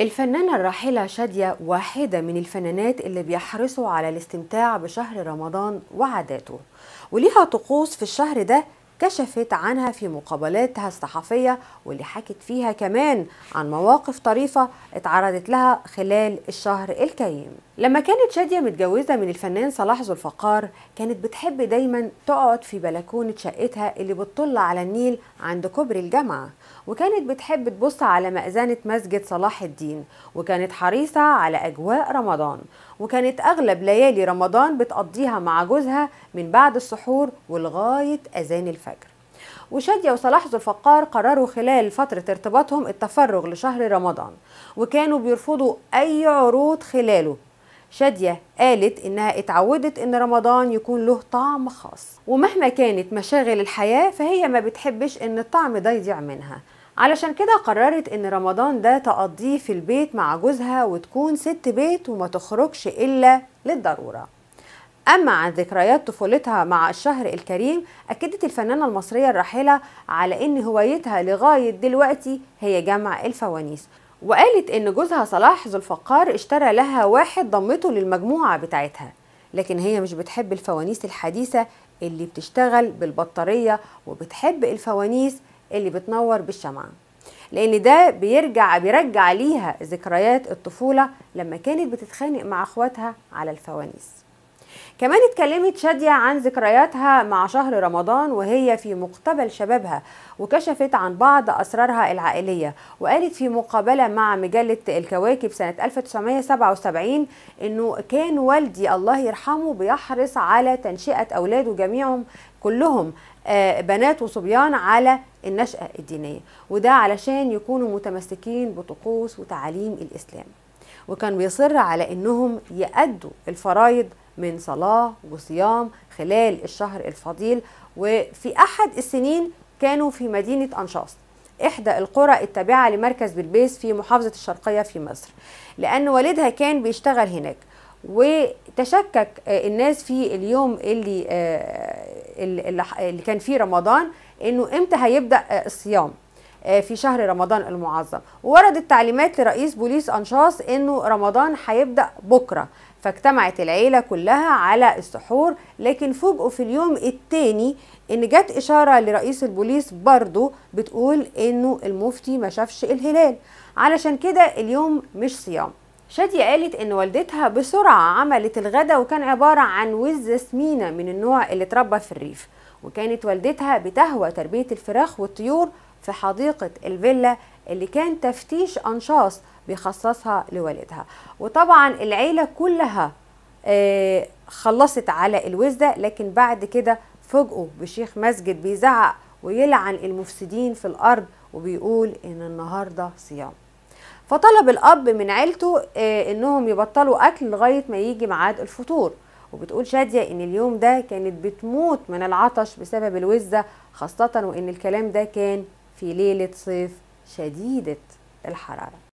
الفنانة الراحلة شادية واحدة من الفنانات اللي بيحرصوا على الاستمتاع بشهر رمضان وعاداته وليها طقوس في الشهر ده كشفت عنها في مقابلاتها الصحفية واللي حكت فيها كمان عن مواقف طريفة اتعرضت لها خلال الشهر الكريم لما كانت شادية متجوزة من الفنان صلاح ذو الفقار كانت بتحب دايما تقعد في بلكونة شقتها اللي بتطل على النيل عند كوبري الجامعة وكانت بتحب تبص على مأذنة مسجد صلاح الدين وكانت حريصة على أجواء رمضان وكانت أغلب ليالي رمضان بتقضيها مع جوزها من بعد السحور ولغاية أذان الفجر وشادية وصلاح الفقار قرروا خلال فترة ارتباطهم التفرغ لشهر رمضان وكانوا بيرفضوا أي عروض خلاله شادية قالت إنها اتعودت إن رمضان يكون له طعم خاص ومهما كانت مشاغل الحياة فهي ما بتحبش إن الطعم ده يضيع منها علشان كده قررت ان رمضان ده تقضيه في البيت مع جوزها وتكون ست بيت وما تخرجش الا للضروره أما عن ذكريات طفولتها مع الشهر الكريم أكدت الفنانة المصرية الراحلة على إن هوايتها لغاية دلوقتي هي جمع الفوانيس وقالت إن جوزها صلاح ذو الفقار اشترى لها واحد ضمته للمجموعة بتاعتها لكن هي مش بتحب الفوانيس الحديثة اللي بتشتغل بالبطارية وبتحب الفوانيس اللي بتنور بالشمعة لان ده بيرجع بيرجع ليها ذكريات الطفولة لما كانت بتتخانق مع اخواتها على الفوانيس كمان اتكلمت شادية عن ذكرياتها مع شهر رمضان وهي في مقتبل شبابها وكشفت عن بعض أسرارها العائلية وقالت في مقابلة مع مجلة الكواكب سنة 1977 أنه كان والدي الله يرحمه بيحرص على تنشئة أولاده جميعهم كلهم آه، بنات وصبيان على النشأة الدينية وده علشان يكونوا متمسكين بطقوس وتعاليم الإسلام وكان بيصر على أنهم يأدوا الفرائض من صلاة وصيام خلال الشهر الفضيل وفي أحد السنين كانوا في مدينة أنشاص إحدى القرى التابعة لمركز بلبيس في محافظة الشرقية في مصر لأن والدها كان بيشتغل هناك وتشكك آه، الناس في اليوم اللي آه، اللي كان فيه رمضان انه امتى هيبدا آه، الصيام آه، في شهر رمضان المعظم ورد تعليمات لرئيس بوليس أنشاص أنه رمضان هيبدأ بكرة فاجتمعت العيلة كلها على السحور لكن فوجئوا في اليوم الثاني ان جت اشاره لرئيس البوليس برضو بتقول انه المفتي ما شافش الهلال علشان كده اليوم مش صيام شادية قالت إن والدتها بسرعة عملت الغداء وكان عبارة عن وز سمينة من النوع اللي اتربى في الريف وكانت والدتها بتهوى تربية الفراخ والطيور في حديقة الفيلا اللي كان تفتيش أنشاص بيخصصها لوالدها وطبعا العيلة كلها آه، خلصت على الوز ده لكن بعد كده فوجئوا بشيخ مسجد بيزعق ويلعن المفسدين في الأرض وبيقول إن النهاردة صيام فطلب الاب من عيلته آه، انهم يبطلوا اكل لغايه ما يجي ميعاد الفطور وبتقول شاديه ان اليوم ده كانت بتموت من العطش بسبب الوزه خاصه وان الكلام ده كان في ليله صيف شديده الحراره